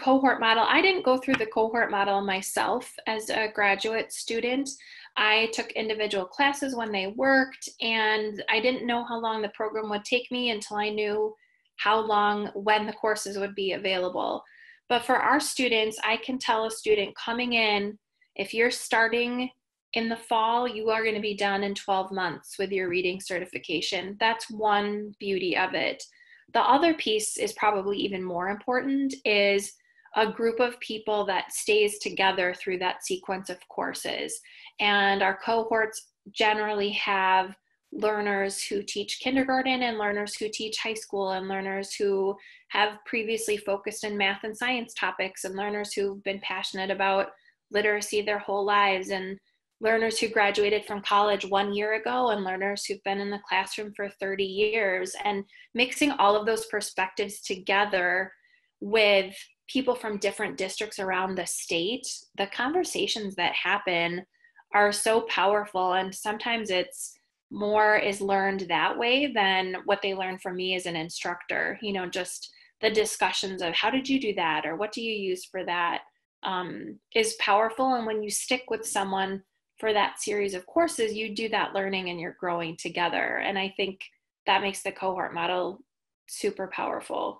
cohort model, I didn't go through the cohort model myself as a graduate student. I took individual classes when they worked, and I didn't know how long the program would take me until I knew how long when the courses would be available. But for our students, I can tell a student coming in if you're starting in the fall, you are going to be done in 12 months with your reading certification. That's one beauty of it. The other piece is probably even more important is a group of people that stays together through that sequence of courses. And our cohorts generally have learners who teach kindergarten and learners who teach high school and learners who have previously focused in math and science topics and learners who've been passionate about literacy their whole lives and learners who graduated from college one year ago and learners who've been in the classroom for 30 years and mixing all of those perspectives together with people from different districts around the state, the conversations that happen are so powerful. And sometimes it's more is learned that way than what they learn from me as an instructor. You know, just the discussions of how did you do that or what do you use for that um, is powerful. And when you stick with someone for that series of courses, you do that learning and you're growing together. And I think that makes the cohort model super powerful.